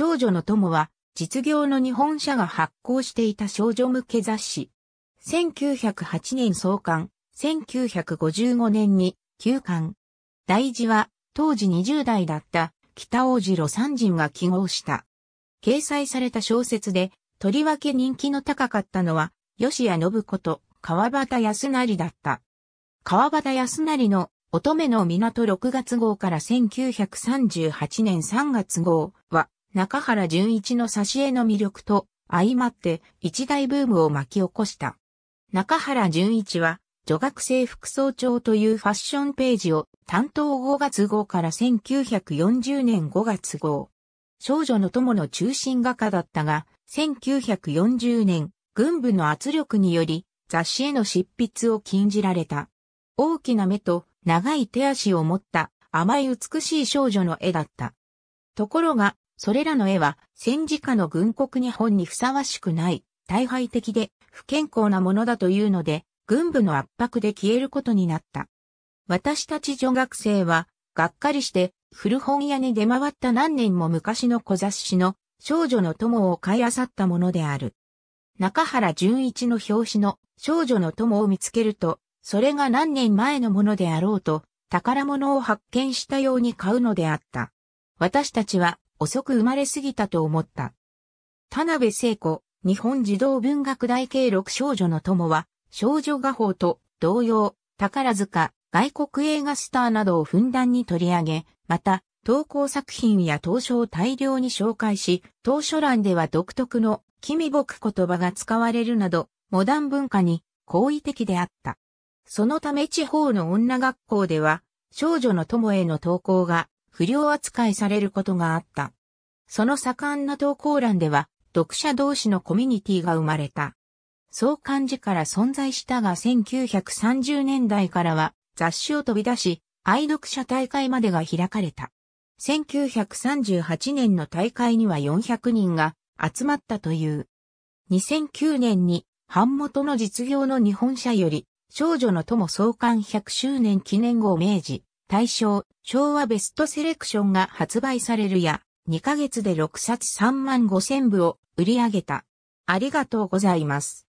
少女の友は、実業の日本社が発行していた少女向け雑誌。1908年創刊、1955年に休刊。大事は、当時20代だった北大路路三人が記号した。掲載された小説で、とりわけ人気の高かったのは、吉谷信子と川端康成だった。川端康成の乙女の港6月号から1938年3月号は、中原淳一の挿絵の魅力と相まって一大ブームを巻き起こした。中原淳一は女学生服装帳というファッションページを担当5月号から1940年5月号。少女の友の中心画家だったが、1940年、軍部の圧力により雑誌への執筆を禁じられた。大きな目と長い手足を持った甘い美しい少女の絵だった。ところが、それらの絵は戦時下の軍国日本にふさわしくない、大敗的で不健康なものだというので、軍部の圧迫で消えることになった。私たち女学生は、がっかりして古本屋に出回った何年も昔の小雑誌の少女の友を買い漁ったものである。中原淳一の表紙の少女の友を見つけると、それが何年前のものであろうと、宝物を発見したように買うのであった。私たちは遅く生まれすぎたと思った。田辺聖子、日本児童文学大計録少女の友は、少女画法と同様、宝塚、外国映画スターなどをふんだんに取り上げ、また、投稿作品や投書を大量に紹介し、投書欄では独特の、君僕言葉が使われるなど、モダン文化に好意的であった。そのため地方の女学校では、少女の友への投稿が不良扱いされることがあった。その盛んな投稿欄では、読者同士のコミュニティが生まれた。そう漢字から存在したが1930年代からは雑誌を飛び出し、愛読者大会までが開かれた。1938年の大会には400人が集まったという。2009年に版元の実業の日本社より少女の友創刊100周年記念号を明示。大賞、昭和ベストセレクションが発売されるや、2ヶ月で6冊3万5千部を売り上げた。ありがとうございます。